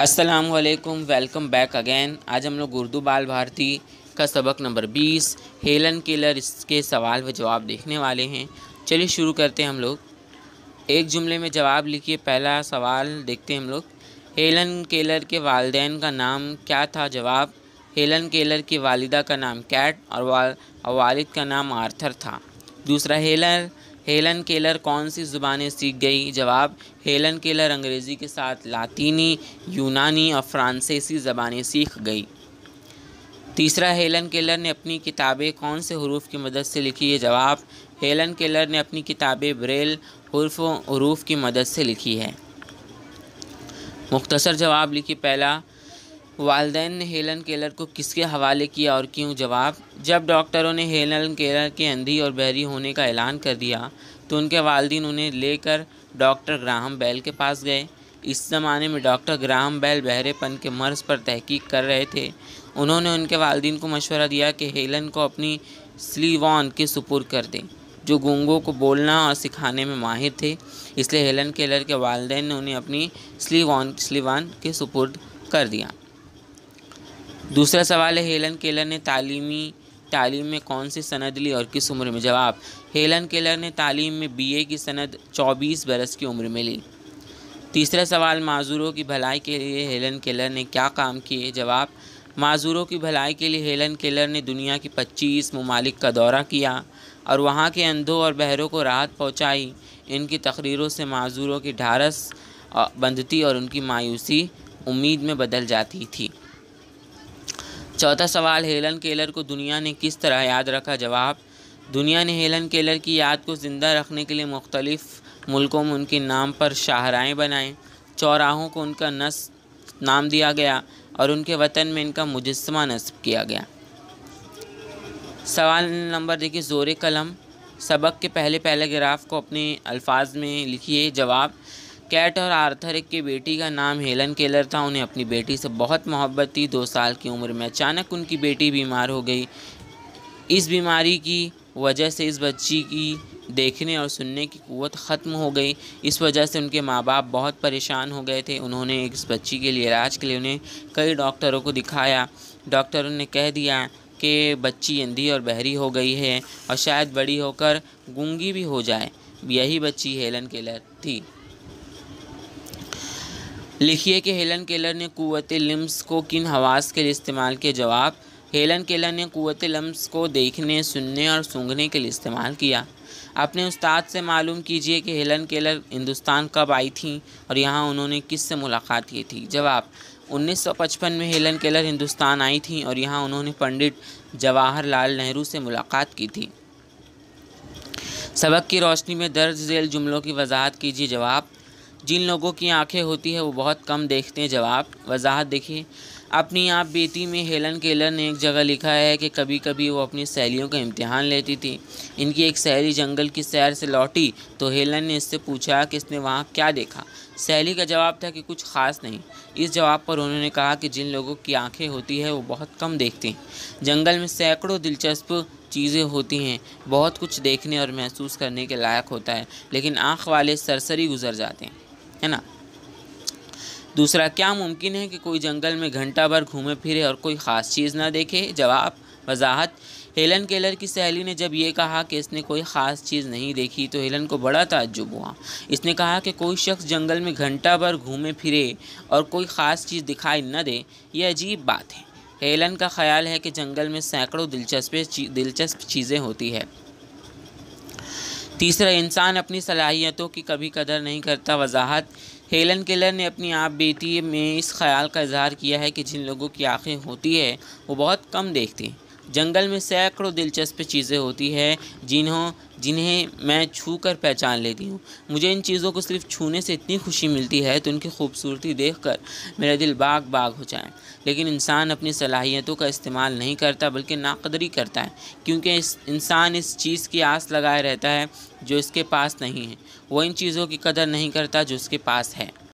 अस्सलाम वालेकुम welcome back again आज हम लोग उर्दू बाल भारती का सबक नंबर 20 हेलन केलर इसके सवाल व जवाब देखने वाले हैं चलिए शुरू करते हैं हम लोग एक जुमले में जवाब लिखिए पहला सवाल देखते हैं हम लोग हेलन केलर के वालदेन का नाम क्या था जवाब हेलन केलर की वालिदा का नाम कैट और वाल वालिद का नाम आर्थर था दूसरा हेलर हेलन केलर कौन सी ज़ुबानें सीख गई जवाब हेलन केलर अंग्रेज़ी के साथ लातीनी यूनानी और फ्रांसीसी ज़बानें सीख गई तीसरा हेलन केलर ने अपनी किताबें कौन से हरूफ की मदद से लिखी है जवाब हेलन केलर ने अपनी किताबें ब्रेल हरूफ हरूफ की मदद से लिखी है मुख्तसर जवाब लिखिए पहला वालदेन ने हेलन केलर को किसके हवाले किया और क्यों जवाब जब डॉक्टरों ने हेलन केलर के अंधी और बहरी होने का ऐलान कर दिया तो उनके वालदेन उन्हें लेकर डॉक्टर ग्राहम बैल के पास गए इस ज़माने में डॉक्टर ग्राहम बैल बहरेपन के मर्ज पर तहकीक कर रहे थे उन्होंने उनके वालदेन को मशवरा दिया कि हेलन को अपनी स्लीवान के सुपुर कर दें जो गूंगों को बोलना और सिखाने में माहिर थे इसलिए हेलन केलर के वालदे ने उन्हें अपनी स्लीवान स्लीवान के सुपुर्द कर दिया दूसरा सवाल है हेलन केलर ने तालीमी तालीम में कौन सी सनद ली और किस उम्र में जवाब हेलन केलर ने तालीम में बीए की सनद 24 बरस की उम्र में ली तीसरा सवाल माजूरों की भलाई के लिए हेलन केलर ने क्या काम किए जवाब माजूरों की भलाई के लिए हेलन केलर ने दुनिया की पच्चीस ममालिक का दौरा किया और वहाँ के अंधों और बहरों को राहत पहुँचाई इनकी तकरीरों से माजूरों की ढारस बंधती और उनकी मायूसी उम्मीद में बदल जाती थी चौथा सवाल हेलन केलर को दुनिया ने किस तरह याद रखा जवाब दुनिया ने हेलन केलर की याद को ज़िंदा रखने के लिए मुख्तलिफ़ मुल्कों में उनके नाम पर शाहराएँ बनाएं चौराहों को उनका नस नाम दिया गया और उनके वतन में इनका मुजस्मा नस्ब किया गया सवाल नंबर देखिए ज़ोर कलम सबक के पहले पहले ग्राफ को अपने अल्फाज में लिखिए जवाब कैट और आर्थर की बेटी का नाम हेलन केलर था उन्हें अपनी बेटी से बहुत मोहब्बत थी दो साल की उम्र में अचानक उनकी बेटी बीमार हो गई इस बीमारी की वजह से इस बच्ची की देखने और सुनने की क़वत ख़त्म हो गई इस वजह से उनके माँ बाप बहुत परेशान हो गए थे उन्होंने इस बच्ची के लिए इलाज के लिए उन्हें कई डॉक्टरों को दिखाया डॉक्टरों ने कह दिया कि बच्ची अंधी और बहरी हो गई है और शायद बड़ी होकर गूंगी भी हो जाए यही बच्ची हेलन केलर थी लिखिए कि हेलन केलर ने कुत लम्स को किन हवास के लिए इस्तेमाल किया जवाब हेलन केलर ने कुत लम्स को देखने सुनने और सूंघने के लिए इस्तेमाल किया अपने उस्ताद से मालूम कीजिए कि हेलन केलर हिंदुस्तान कब आई थी और यहाँ उन्होंने किस से मुलाकात की थी जवाब 1955 में हेलन केलर हिंदुस्तान आई थी और यहाँ उन्होंने पंडित जवाहरलाल नेहरू से मुलाकात की थी सबक की रोशनी में दर्ज झेल जुमलों की वजाहत कीजिए जवाब जिन लोगों की आंखें होती है वो बहुत कम देखते हैं जवाब वजाहत देखिए अपनी आप बेटी में हेलन केलर ने एक जगह लिखा है कि कभी कभी वो अपनी सहेलियों का इम्तिहान लेती थी इनकी एक सहेली जंगल की सैर से लौटी तो हेलन ने इससे पूछा कि इसने वहाँ क्या देखा सहेली का जवाब था कि कुछ खास नहीं इस जवाब पर उन्होंने कहा कि जिन लोगों की आंखें होती है वो बहुत कम देखते हैं जंगल में सैकड़ों दिलचस्प चीज़ें होती हैं बहुत कुछ देखने और महसूस करने के लायक होता है लेकिन आँख वाले सरसरी गुजर जाते हैं है ना दूसरा क्या मुमकिन है कि कोई जंगल में घंटा भर घूमे फिरे और कोई ख़ास चीज़ ना देखे जवाब वजाहत हेलन केलर की सहेली ने जब ये कहा कि इसने कोई ख़ास चीज़ नहीं देखी तो हेलन को बड़ा ताज्जुब हुआ इसने कहा कि कोई शख्स जंगल में घंटा भर घूमे फिरे और कोई ख़ास चीज़ दिखाई न दे ये अजीब बात है हेलन का ख्याल है कि जंगल में सैकड़ों दिलचस्प दिलचस्प चीज़ें होती है तीसरा इंसान अपनी सलाहियतों की कभी कदर नहीं करता वजाहत हेलन केलर ने अपनी आप बेटी में इस ख्याल का इजहार किया है कि जिन लोगों की आँखें होती है वो बहुत कम देखते हैं जंगल में सैकड़ों दिलचस्प चीज़ें होती है जिन्हों जिन्हें मैं छू कर पहचान लेती हूँ मुझे इन चीज़ों को सिर्फ छूने से इतनी खुशी मिलती है तो उनकी खूबसूरती देखकर मेरा दिल बाग बाग हो जाए लेकिन इंसान अपनी सलाहियतों का इस्तेमाल नहीं करता बल्कि नाकदरी करता है क्योंकि इस इंसान इस चीज़ की आस लगाए रहता है जो इसके पास नहीं है वो इन चीज़ों की कदर नहीं करता जो उसके पास है